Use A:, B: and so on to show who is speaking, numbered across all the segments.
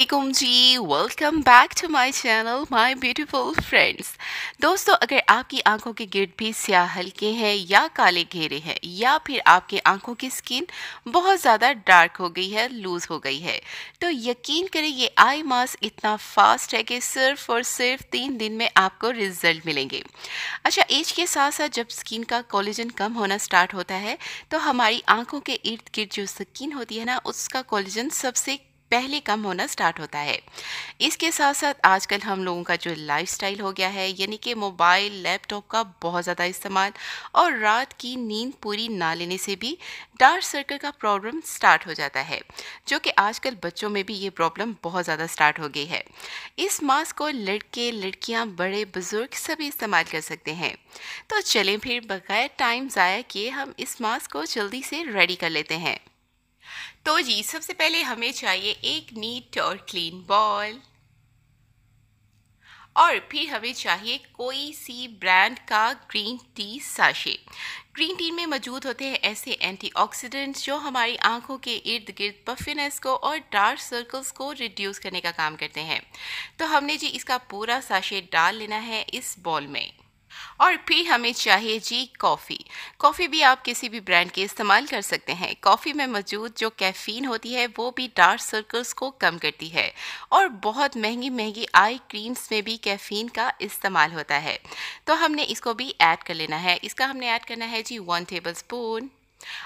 A: वालेकुम जी welcome back to my channel my beautiful friends दोस्तों अगर आपकी आंखों के गिर्द भी स्या हल्के हैं या काले घेरे हैं या फिर आपके आंखों की स्किन बहुत ज़्यादा डार्क हो गई है लूज़ हो गई है तो यकीन करें ये आई मास्क इतना फास्ट है कि सिर्फ और सिर्फ तीन दिन में आपको रिजल्ट मिलेंगे अच्छा एज के साथ साथ जब स्किन का कॉलेजन कम होना स्टार्ट होता है तो हमारी आँखों के इर्द गिर्द जो स्किन होती है ना उसका कॉलेजन सबसे पहले कम होना स्टार्ट होता है इसके साथ साथ आजकल हम लोगों का जो लाइफस्टाइल हो गया है यानी कि मोबाइल लैपटॉप का बहुत ज़्यादा इस्तेमाल और रात की नींद पूरी ना लेने से भी डार्क सर्कल का प्रॉब्लम स्टार्ट हो जाता है जो कि आजकल बच्चों में भी ये प्रॉब्लम बहुत ज़्यादा स्टार्ट हो गई है इस मास्क को लड़के लड़कियाँ बड़े बुज़ुर्ग सभी इस्तेमाल कर सकते हैं तो चलें फिर बगैर टाइम ज़ाया किए हम इस मास्क को जल्दी से रेडी कर लेते हैं तो जी सबसे पहले हमें चाहिए एक नीट और क्लीन बॉल और फिर हमें चाहिए कोई सी ब्रांड का green tea sachet green tea में मौजूद होते हैं ऐसे एंटीऑक्सीडेंट्स जो हमारी आंखों के इर्द गिर्द पफिनेस को और डार्क सर्कल्स को रिड्यूस करने का काम करते हैं तो हमने जी इसका पूरा साशे डाल लेना है इस बॉल में और फिर हमें चाहिए जी कॉफ़ी कॉफ़ी भी आप किसी भी ब्रांड के इस्तेमाल कर सकते हैं कॉफ़ी में मौजूद जो कैफ़ीन होती है वो भी डार्क सर्कल्स को कम करती है और बहुत महंगी महंगी आई क्रीम्स में भी कैफ़ीन का इस्तेमाल होता है तो हमने इसको भी ऐड कर लेना है इसका हमने ऐड करना है जी वन टेबल स्पून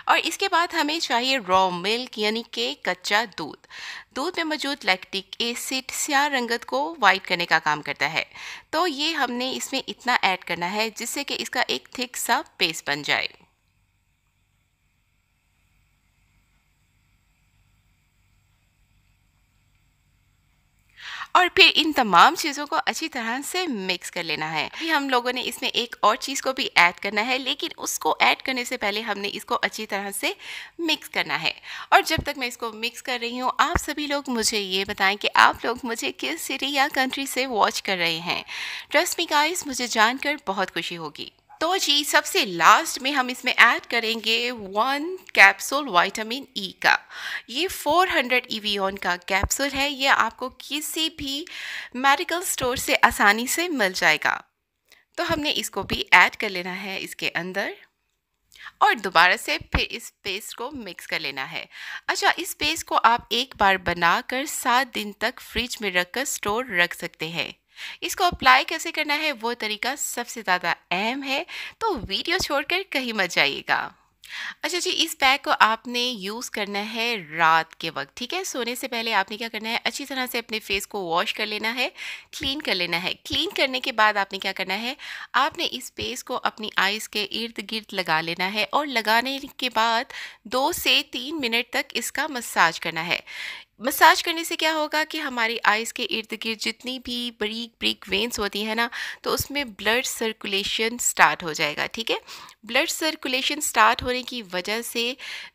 A: और इसके बाद हमें चाहिए रॉ मिल्क यानी के कच्चा दूध दूध में मौजूद लैक्टिक एसिड स्या रंगत को वाइट करने का काम करता है तो ये हमने इसमें इतना ऐड करना है जिससे कि इसका एक थिक सा पेस्ट बन जाए और फिर इन तमाम चीज़ों को अच्छी तरह से मिक्स कर लेना है अभी हम लोगों ने इसमें एक और चीज़ को भी ऐड करना है लेकिन उसको ऐड करने से पहले हमने इसको अच्छी तरह से मिक्स करना है और जब तक मैं इसको मिक्स कर रही हूँ आप सभी लोग मुझे ये बताएं कि आप लोग मुझे किस सिटी या कंट्री से वॉच कर रहे हैं ट्रस्ट मी गाइस मुझे जानकर बहुत खुशी होगी तो जी सबसे लास्ट में हम इसमें ऐड करेंगे वन कैप्सूल विटामिन ई का ये 400 हंड्रेड का कैप्सूल है ये आपको किसी भी मेडिकल स्टोर से आसानी से मिल जाएगा तो हमने इसको भी ऐड कर लेना है इसके अंदर और दोबारा से फिर इस पेस्ट को मिक्स कर लेना है अच्छा इस पेस्ट को आप एक बार बनाकर सात दिन तक फ्रिज में रखकर स्टोर रख सकते हैं इसको अप्लाई कैसे करना है वो तरीका सबसे ज़्यादा अहम है तो वीडियो छोड़कर कहीं मत जाइएगा अच्छा जी इस पैक को आपने यूज़ करना है रात के वक्त ठीक है सोने से पहले आपने क्या करना है अच्छी तरह से अपने फेस को वॉश कर लेना है क्लीन कर लेना है क्लीन करने के बाद आपने क्या करना है आपने इस फेस को अपनी आइज़ के इर्द गिर्द लगा लेना है और लगाने के बाद दो से तीन मिनट तक इसका मसाज करना है मसाज करने से क्या होगा कि हमारी आइज़ के इर्द गिर्द जितनी भी ब्रीक ब्रीक वेंस होती है ना तो उसमें ब्लड सर्कुलेशन स्टार्ट हो जाएगा ठीक है ब्लड सर्कुलेशन स्टार्ट हो होने की वजह से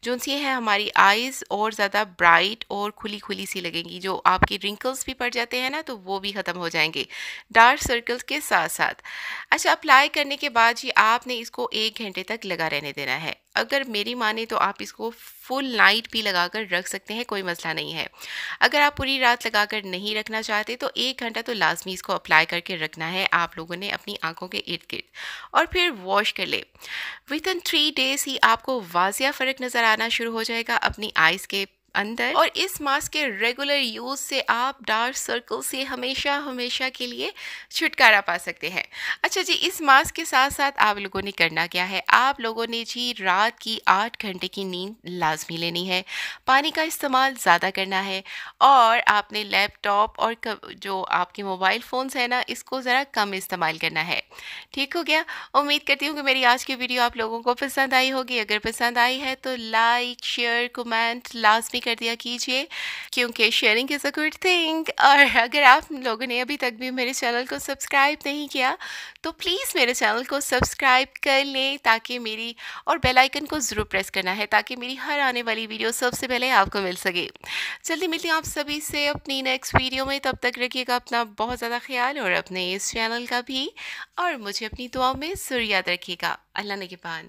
A: जो सी है हमारी आइज़ और ज़्यादा ब्राइट और खुली खुली सी लगेंगी जो आपके रिंकल्स भी पड़ जाते हैं ना तो वो भी ख़त्म हो जाएंगे डार्क सर्कल्स के साथ साथ अच्छा अप्लाई करने के बाद जी आपने इसको एक घंटे तक लगा रहने देना है अगर मेरी माने तो आप इसको फुल नाइट भी लगाकर रख सकते हैं कोई मसला नहीं है अगर आप पूरी रात लगाकर नहीं रखना चाहते तो एक घंटा तो लाजमी इसको अप्लाई करके रखना है आप लोगों ने अपनी आंखों के इर्द गिर्द और फिर वॉश कर ले विद इन थ्री डेज़ ही आपको वाजिया फ़र्क नज़र आना शुरू हो जाएगा अपनी आइज़ के अंदर और इस मास्क के रेगुलर यूज़ से आप डार्क सर्कल से हमेशा हमेशा के लिए छुटकारा पा सकते हैं अच्छा जी इस मास्क के साथ साथ आप लोगों ने करना क्या है आप लोगों ने जी रात की आठ घंटे की नींद लाजमी लेनी है पानी का इस्तेमाल ज़्यादा करना है और आपने लैपटॉप और जो आपके मोबाइल फ़ोन्स हैं ना इसको ज़रा कम इस्तेमाल करना है ठीक हो गया उम्मीद करती हूँ कि मेरी आज की वीडियो आप लोगों को पसंद आई होगी अगर पसंद आई है तो लाइक शेयर कमेंट लाजमी कॉपी कर दिया कीजिए क्योंकि sharing is a good thing और अगर आप लोगों ने अभी तक भी मेरे चैनल को सब्सक्राइब नहीं किया तो प्लीज़ मेरे चैनल को सब्सक्राइब कर लें ताकि मेरी और बेलाइकन को ज़रूर प्रेस करना है ताकि मेरी हर आने वाली वीडियो सबसे पहले आपको मिल सके जल्दी मिलती हूँ आप सभी से अपनी नेक्स्ट वीडियो में तब तक रखिएगा अपना बहुत ज़्यादा ख्याल और अपने इस चैनल का भी और मुझे अपनी दुआ में सुर याद रखिएगा अल्लाह ने के पान